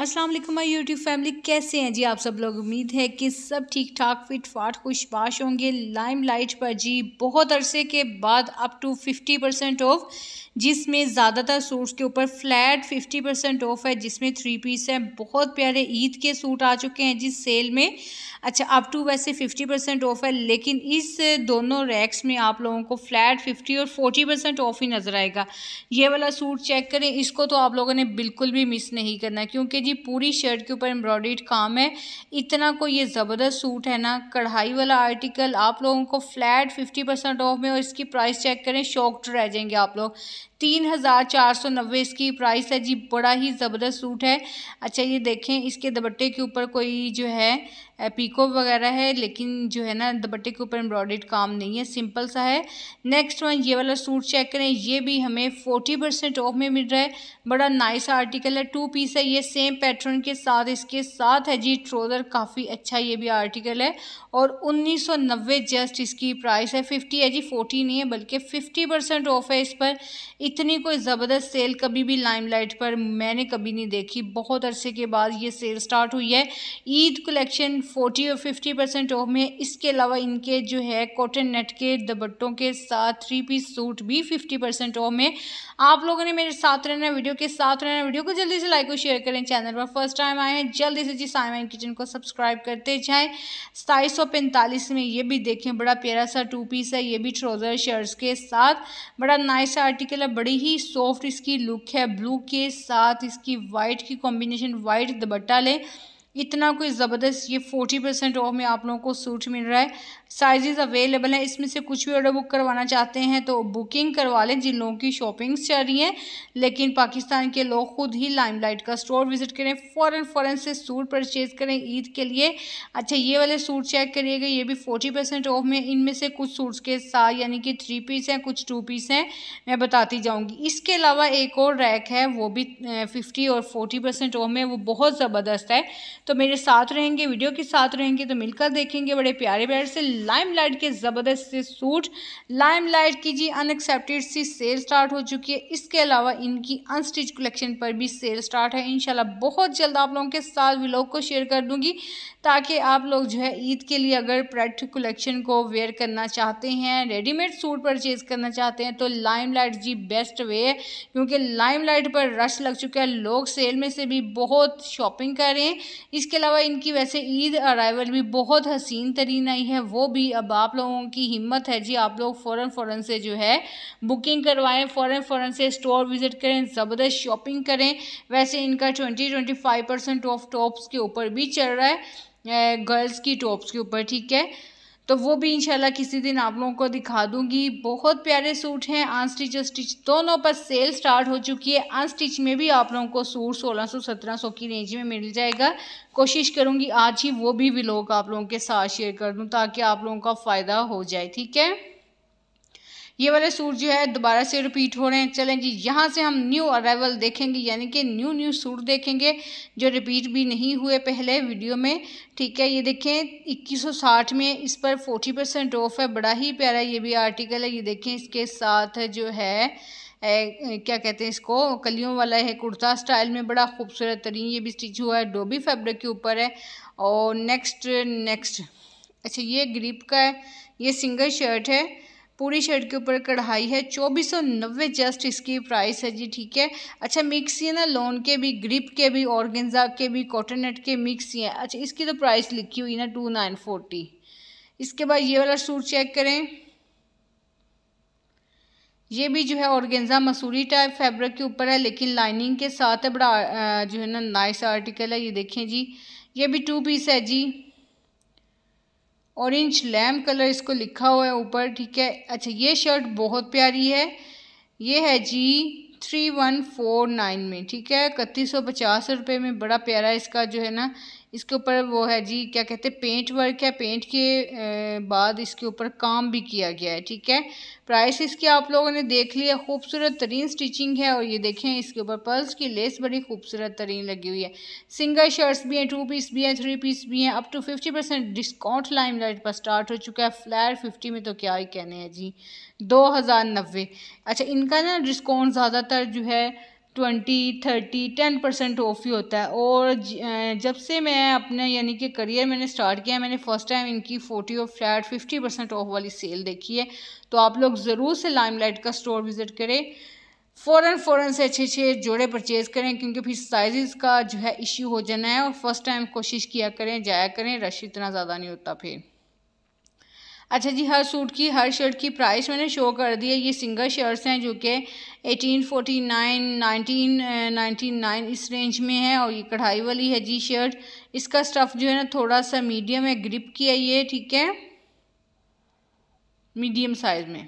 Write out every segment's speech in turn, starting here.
अस्सलाम वालेकुम my YouTube family कैसे हैं जी आप सब लोग उम्मीद है कि सब ठीक ठाक फिट फाट खुशबाश होंगे लाइम लाइट पर जी बहुत अरसे के बाद अप टू 50 परसेंट ऑफ जिसमें ज़्यादातर सूट्स के ऊपर फ्लैट 50 परसेंट ऑफ है जिसमें थ्री पीस हैं बहुत प्यारे ईद के सूट आ चुके हैं जी सेल में अच्छा अप टू वैसे 50 परसेंट ऑफ है लेकिन इस दोनों रैक्स में आप लोगों को फ्लैट 50 और 40 परसेंट ऑफ ही नज़र आएगा ये वाला सूट चेक करें इसको तो आप लोगों ने बिल्कुल भी मिस नहीं करना क्योंकि जी पूरी शर्ट के ऊपर एम्ब्रॉयड काम है इतना को ये ज़बरदस्त सूट है ना कढ़ाई वाला आर्टिकल आप लोगों को फ्लैट फिफ्टी परसेंट ऑफ में और इसकी प्राइस चेक करें शॉक्ड रह जाएंगे आप लोग तीन हज़ार चार सौ नब्बे इसकी प्राइस है जी बड़ा ही ज़बरदस्त सूट है अच्छा ये देखें इसके दुपट्टे के ऊपर कोई जो है पीको वगैरह है लेकिन जो है ना दुपट्टे के ऊपर एम्ब्रॉयड काम नहीं है सिंपल सा है नेक्स्ट वन ये वाला सूट चेक करें ये भी हमें फोर्टी परसेंट ऑफ में मिल रहा है बड़ा नाइस आर्टिकल है टू पीस है ये सेम पैटर्न के साथ इसके साथ है जी ट्रोज़र काफ़ी अच्छा ये भी आर्टिकल है और उन्नीस सौ नब्बे जस्ट इसकी प्राइस है फिफ्टी है जी फोर्टी नहीं है बल्कि फिफ्टी परसेंट ऑफ है इस पर इतनी कोई ज़बरदस्त सेल कभी भी लाइमलाइट पर मैंने कभी नहीं देखी बहुत अरसे के बाद ये सेल स्टार्ट हुई है ईद कलेक्शन फोर्टी और फिफ्टी परसेंट ऑफ में इसके अलावा इनके जो है कॉटन नेट के दबट्टों के साथ थ्री पीस सूट भी फिफ्टी परसेंट ऑफ में आप लोगों ने मेरे साथ रहना वीडियो के साथ रहना वीडियो को जल्दी से लाइक और शेयर करें चैनल पर फर्स्ट टाइम आए हैं जल्दी से जी साइमन किचन को सब्सक्राइब करते जाएँ सताईस में ये भी देखें बड़ा प्यारा सा टू पीस है ये भी ट्रोज़र शर्ट्स के साथ बड़ा नाइस आर्टिकल है बड़ी ही सॉफ्ट इसकी लुक है ब्लू के साथ इसकी वाइट की कॉम्बिनेशन वाइट दुपट्टा लें इतना कोई ज़बरदस्त ये फोर्टी परसेंट ऑफ में आप लोगों को सूट मिल रहा है साइजेस अवेलेबल हैं इसमें से कुछ भी ऑर्डर बुक करवाना चाहते हैं तो बुकिंग करवा लें जिन लोगों की शॉपिंग्स चल रही हैं लेकिन पाकिस्तान के लोग खुद ही लाइमलाइट का स्टोर विजिट करें फ़ौरन फ़ौरन से सूट परचेज़ करें ईद के लिए अच्छा ये वाले सूट चेक करिएगा ये भी फोर्टी परसेंट ऑफ में इनमें से कुछ सूट्स के साथ यानी कि थ्री पीस हैं कुछ टू पीस हैं मैं बताती जाऊँगी इसके अलावा एक और रैक है वो भी फिफ्टी और फोर्टी परसेंट ऑफ में वो बहुत ज़बरदस्त है तो मेरे साथ रहेंगे वीडियो के साथ रहेंगे तो मिलकर देखेंगे बड़े प्यारे प्यार से लाइमलाइट के ज़बरदस्त से सूट लाइमलाइट की जी अनएक्सेप्टेड सी सेल स्टार्ट हो चुकी है इसके अलावा इनकी अनस्टिच कलेक्शन पर भी सेल स्टार्ट है इनशाला बहुत जल्द आप लोगों के साथ व्लॉग को शेयर कर दूंगी ताकि आप लोग जो है ईद के लिए अगर प्रेट कलेक्शन को वेयर करना चाहते हैं रेडीमेड सूट परचेज़ करना चाहते हैं तो लाइमलाइट जी बेस्ट वे है क्योंकि लाइमलाइट पर रश लग चुका है लोग सेल में से भी बहुत शॉपिंग कर रहे हैं इसके अलावा इनकी वैसे ईद अराइवल भी बहुत हसीन तरीन आई है वो भी अब आप लोगों की हिम्मत है जी आप लोग फ़ौरन फ़ौरन से जो है बुकिंग करवाएं फ़ौरन फ़ौरन से स्टोर विज़िट करें ज़बरदस्त शॉपिंग करें वैसे इनका twenty twenty five percent off tops के ऊपर भी चल रहा है गर्ल्स की टॉप्स के ऊपर ठीक है तो वो भी इंशाल्लाह किसी दिन आप लोगों को दिखा दूंगी बहुत प्यारे सूट हैं अनस्टिच और स्टिच दोनों पर सेल स्टार्ट हो चुकी है अनस्टिच में भी आप लोगों को सूट 1600 1700 की रेंज में मिल जाएगा कोशिश करूंगी आज ही वो भी व्लॉग आप लोगों के साथ शेयर कर दूं ताकि आप लोगों का फ़ायदा हो जाए ठीक है ये वाले सूट जो है दोबारा से रिपीट हो रहे हैं चलें जी यहाँ से हम न्यू अराइवल देखेंगे यानी कि न्यू न्यू सूट देखेंगे जो रिपीट भी नहीं हुए पहले वीडियो में ठीक है ये देखें 2160 में इस पर 40 परसेंट ऑफ है बड़ा ही प्यारा ये भी आर्टिकल है ये देखें इसके साथ जो है ए, क्या कहते हैं इसको कलियों वाला है कुर्ता स्टाइल में बड़ा खूबसूरत तरीन ये भी स्टिच हुआ है डोबी फैब्रिक के ऊपर है और नेक्स्ट नेक्स्ट अच्छा ये ग्रिप का है ये सिंगल शर्ट है पूरी शर्ट के ऊपर कढ़ाई है चौबीस सौ नब्बे जस्ट इसकी प्राइस है जी ठीक है अच्छा मिक्स ही है ना लॉन के भी ग्रिप के भी ऑर्गेंजा के भी कॉटन नेट के मिक्स ही हैं अच्छा इसकी तो प्राइस लिखी हुई ना टू नाइन फोर्टी इसके बाद ये वाला सूट चेक करें ये भी जो है ऑर्गेन्जा मसूरी टाइप फैब्रिक के ऊपर है लेकिन लाइनिंग के साथ है बड़ा जो है ना नाइस आर्टिकल है ये देखें जी ये भी टू पीस है जी ऑरेंज लैम कलर इसको लिखा हुआ है ऊपर ठीक है अच्छा ये शर्ट बहुत प्यारी है ये है जी थ्री वन फोर नाइन में ठीक है इकतीस सौ पचास रुपये में बड़ा प्यारा इसका जो है ना इसके ऊपर वो है जी क्या कहते हैं पेंट वर्क है पेंट के बाद इसके ऊपर काम भी किया गया है ठीक है प्राइस इसकी आप लोगों ने देख लिया खूबसूरत तरीन स्टिचिंग है और ये देखें इसके ऊपर पर्ल्स की लेस बड़ी खूबसूरत तरीन लगी हुई है सिंगल शर्ट्स भी हैं टू पीस भी हैं थ्री पीस भी हैं up to fifty percent discount Limelight पर स्टार्ट हो चुका है फ्लैर फिफ्टी में तो क्या ही कहने हैं जी दो हज़ार नब्बे अच्छा इनका ना डिस्काउंट ज़्यादातर जो है twenty thirty ten percent off ही होता है और जब से मैं अपने यानी कि करियर मैंने स्टार्ट किया मैंने फ़र्स्ट टाइम इनकी forty off flat fifty percent off वाली सेल देखी है तो आप लोग ज़रूर से लाइमलाइट का स्टोर विज़िट करें फ़ौरन फ़ौरन से अच्छे अच्छे जोड़े परचेज़ करें क्योंकि फिर साइज़ का जो है इश्यू हो जाना है और फर्स्ट टाइम कोशिश किया करें जाया करें रश इतना ज़्यादा नहीं होता फिर अच्छा जी हर सूट की हर शर्ट की प्राइस मैंने शो कर दी है ये सिंगल शर्ट्स हैं जो कि eighteen forty nine nineteen ninety nine इस रेंज में है और ये कढ़ाई वाली है जी शर्ट इसका स्टफ़ जो है ना थोड़ा सा मीडियम है ग्रिप की है ये ठीक है मीडियम साइज़ में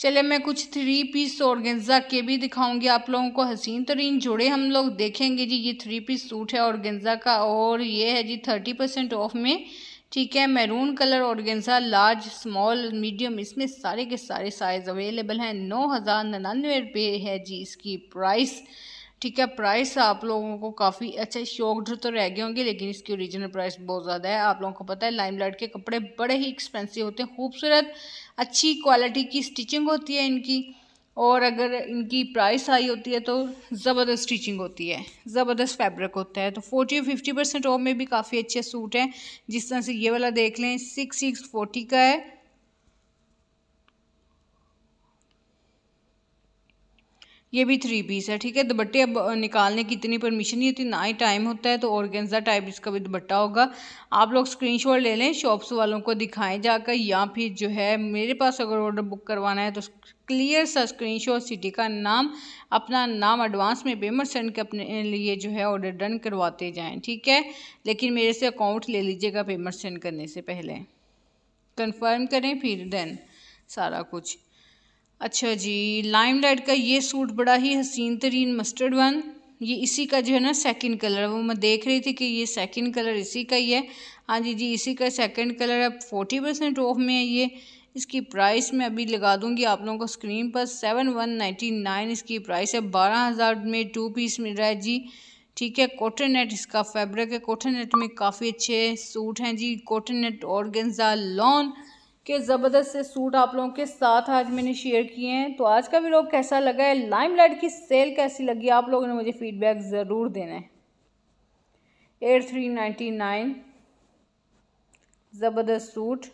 चले मैं कुछ थ्री पीस औरगेंजा के भी दिखाऊंगी आप लोगों को हसीन तरीन जुड़े हम लोग देखेंगे जी ये थ्री पीस सूट है औरगेंजा का और ये है जी थर्टी परसेंट ऑफ में ठीक है maroon colour organza large small medium इसमें सारे के सारे साइज़ अवेलेबल हैं नौ हज़ार निन्यानवे रुपये है जी इसकी प्राइस ठीक है प्राइस आप लोगों को काफ़ी अच्छे शॉक्ड तो रह गए होंगे लेकिन इसकी ओरिजिनल प्राइस बहुत ज़्यादा है आप लोगों को पता है लाइमलाइट के कपड़े बड़े ही एक्सपेंसिव होते हैं खूबसूरत अच्छी क्वालिटी की स्टिचिंग होती है इनकी और अगर इनकी प्राइस हाई होती है तो ज़बरदस्त स्टिचिंग होती है ज़बरदस्त फैब्रिक होता है तो फोर्टी फिफ्टी परसेंट ऑफ में भी काफ़ी अच्छे सूट हैं जिस तरह से ये वाला देख लें सिक्स सिक्स फोर्टी का है ये भी थ्री पीस है ठीक है दुपट्टे अब निकालने की इतनी परमिशन नहीं होती ना ही टाइम होता है तो ऑर्गेन्जा टाइप इसका भी दुपट्टा होगा आप लोग स्क्रीनशॉट ले लें शॉप्स वालों को दिखाएं जाकर या फिर जो है मेरे पास अगर ऑर्डर बुक करवाना है तो क्लियर सा स्क्रीनशॉट सिटी का नाम अपना नाम एडवांस में पेमेंट सेंड के अपने लिए जो है ऑर्डर डन करवाते जाएँ ठीक है लेकिन मेरे से अकाउंट ले लीजिएगा पेमेंट सेंड करने से पहले कन्फर्म करें फिर देन सारा कुछ अच्छा जी लाइम लाइट का ये सूट बड़ा ही हसीन तरीन मस्टर्ड वन ये इसी का जो है ना सेकंड कलर वो मैं देख रही थी कि ये सेकंड कलर इसी का ही है हाँ जी जी इसी का सेकंड कलर है फोर्टी परसेंट ऑफ में है ये इसकी प्राइस मैं अभी लगा दूंगी आप लोगों को स्क्रीन पर सेवन वन नाइन्टी नाइन इसकी प्राइस है बारह हज़ार में टू पीस मिल रहा है जी ठीक है कॉटन नेट इसका फैब्रिक है कॉटन नेट में काफ़ी अच्छे सूट हैं जी कॉटन नेट ऑर्गेन्जा लॉन के ज़बरदस्त से सूट आप लोगों के साथ आज मैंने शेयर किए हैं तो आज का लोग कैसा लगा है लाइट की सेल कैसी लगी आप लोगों ने मुझे फ़ीडबैक ज़रूर देना है एट थ्री नाइन्टी नाइन ज़बरदस्त सूट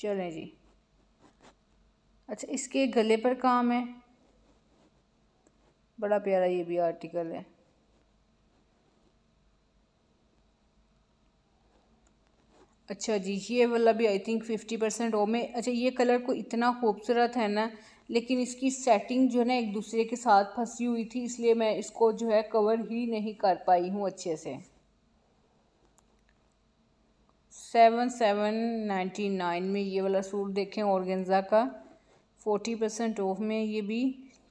चलें जी अच्छा इसके गले पर काम है बड़ा प्यारा ये भी आर्टिकल है अच्छा जी ये वाला भी आई थिंक फिफ्टी परसेंट ओमे में अच्छा ये कलर को इतना खूबसूरत है ना लेकिन इसकी सेटिंग जो है ना एक दूसरे के साथ फंसी हुई थी इसलिए मैं इसको जो है कवर ही नहीं कर पाई हूँ अच्छे से सेवन सेवन नाइन्टी नाइन में ये वाला सूट देखें औरगेंजा का फोर्टी परसेंट ऑफ में ये भी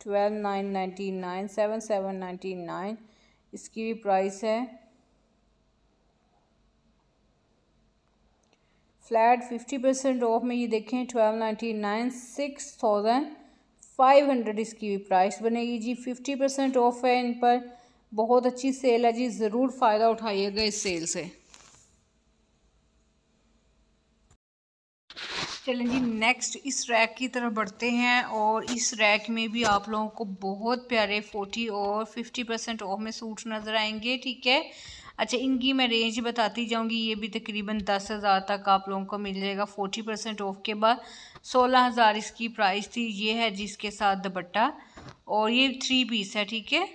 twelve nine ninety nine seven seven ninety nine इसकी भी प्राइस है फ्लैट फिफ्टी परसेंट ऑफ में ये देखें twelve ninety nine six thousand five hundred इसकी भी प्राइस बनेगी जी फिफ्टी परसेंट ऑफ है इन पर बहुत अच्छी सेल है जी ज़रूर फ़ायदा उठाइएगा इस सेल से चलें जी नेक्स्ट इस रैक की तरफ बढ़ते हैं और इस रैक में भी आप लोगों को बहुत प्यारे फोर्टी और फिफ्टी परसेंट ऑफ में सूट नज़र आएंगे ठीक है अच्छा इनकी मैं रेंज बताती जाऊँगी ये भी तकरीबन दस हज़ार तक आप लोगों को मिल जाएगा फोर्टी परसेंट ऑफ के बाद सोलह हज़ार इसकी प्राइस थी ये है जिसके साथ दुपट्टा और ये थ्री पीस है ठीक है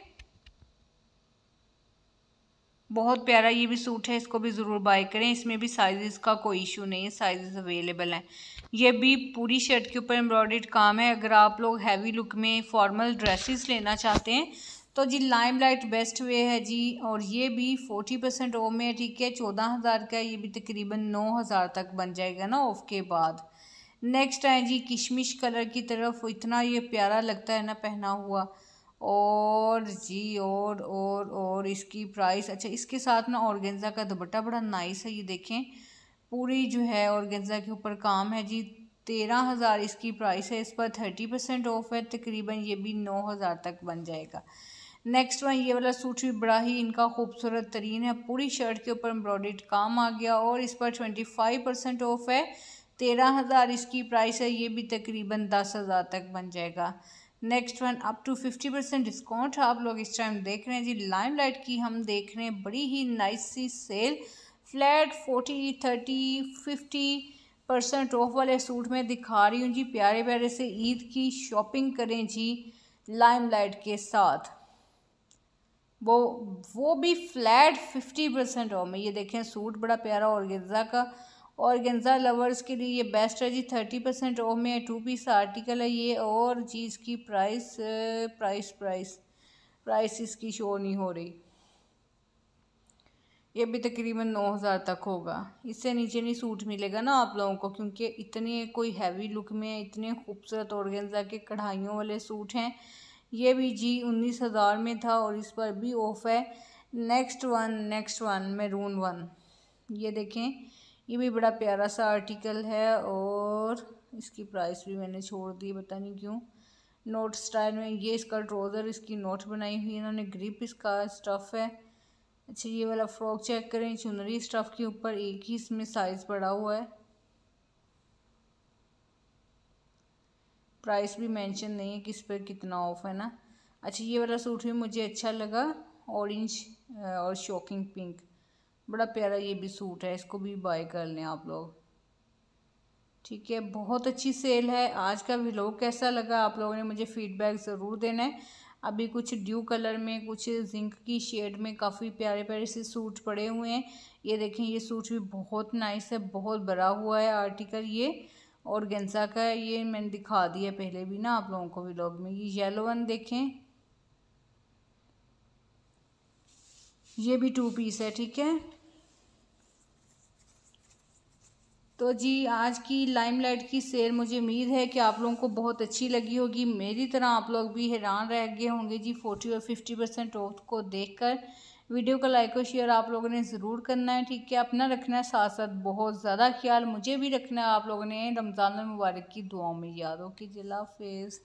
बहुत प्यारा ये भी सूट है इसको भी ज़रूर बाय करें इसमें भी साइज़ का कोई इशू नहीं है साइज़ अवेलेबल हैं ये भी पूरी शर्ट के ऊपर एम्ब्रॉयड काम है अगर आप लोग हैवी लुक में फॉर्मल ड्रेसेस लेना चाहते हैं तो जी लाइमलाइट बेस्ट वे है जी और ये भी फोर्टी परसेंट ऑफ में ठीक है चौदह हज़ार का ये भी तकरीबन नौ हज़ार तक बन जाएगा ना ऑफ के बाद नेक्स्ट आए जी किशमिश कलर की तरफ इतना ये प्यारा लगता है ना पहना हुआ और जी और और और इसकी प्राइस अच्छा इसके साथ ना औरगेंजा का दुपट्टा बड़ा नाइस है ये देखें पूरी जो है औरगेंजा के ऊपर काम है जी तेरह हज़ार इसकी प्राइस है इस पर थर्टी परसेंट ऑफ है तकरीबन ये भी नौ हज़ार तक बन जाएगा नेक्स्ट वन ये वाला सूट भी बड़ा ही इनका खूबसूरत तरीन है पूरी शर्ट के ऊपर एम्ब्रॉयड काम आ गया और इस पर ट्वेंटी फाइव परसेंट ऑफ है तेरह हज़ार इसकी प्राइस है ये भी तकरीबन दस हज़ार तक बन जाएगा next one up to fifty percent discount आप लोग इस टाइम देख रहे हैं जी लाइम लाइट की हम देख रहे हैं बड़ी ही नाइस सी sale flat forty thirty fifty percent off वाले सूट में दिखा रही हूँ जी प्यारे प्यारे से ईद की शॉपिंग करें जी लाइम लाइट के साथ वो वो भी फ्लैट फिफ्टी परसेंट ऑफ में ये देखें सूट बड़ा प्यारा औरगेंजा का औरगेंजा लवर्स के लिए ये बेस्ट है जी थर्टी परसेंट ऑफ में टू पीस आर्टिकल है ये और जी इसकी प्राइस प्राइस प्राइस प्राइस इसकी शो नहीं हो रही ये भी तकरीबन नौ हज़ार तक होगा इससे नीचे नहीं सूट मिलेगा ना आप लोगों को क्योंकि इतने कोई हैवी लुक में इतने खूबसूरत औरगेंजा के कढ़ाइयों वाले सूट हैं ये भी जी उन्नीस हज़ार में था और इस पर भी ऑफ है next one next one maroon one ये देखें ये भी बड़ा प्यारा सा आर्टिकल है और इसकी प्राइस भी मैंने छोड़ दी पता नहीं क्यों नोट स्टाइल में ये इसका ट्रोज़र इसकी नोट बनाई हुई है इन्होंने ग्रिप इसका स्टफ़ है अच्छा ये वाला फ्रॉक चेक करें चुनरी स्टफ़ के ऊपर एक ही इसमें साइज़ पड़ा हुआ है प्राइस भी मेंशन नहीं है किस पर कितना ऑफ है ना अच्छा ये वाला सूट भी मुझे अच्छा लगा ऑरेंज और शॉकिंग पिंक बड़ा प्यारा ये भी सूट है इसको भी बाय कर लें आप लोग ठीक है बहुत अच्छी सेल है आज का व्लॉग कैसा लगा आप लोगों ने मुझे फीडबैक ज़रूर देना है अभी कुछ ड्यू कलर में कुछ जिंक की शेड में काफ़ी प्यारे प्यारे से सूट पड़े हुए हैं ये देखें ये सूट भी बहुत नाइस है बहुत बड़ा हुआ है आर्टिकल ये और गेंसा का ये मैंने दिखा दिया पहले भी ना आप लोगों को व्लॉग में ये येलो वन देखें ये भी टू पीस है ठीक है तो जी आज की लाइमलाइट की सेल मुझे उम्मीद है कि आप लोगों को बहुत अच्छी लगी होगी मेरी तरह आप लोग भी हैरान रह गए होंगे जी फोर्टी और फिफ्टी परसेंट ऑफ को देखकर वीडियो का लाइक और शेयर आप लोगों ने ज़रूर करना है ठीक है अपना रखना है साथ साथ बहुत ज़्यादा ख्याल मुझे भी रखना है आप लोगों ने रमज़ान मुबारक की दुआओं में याद हो कि जिला फेज़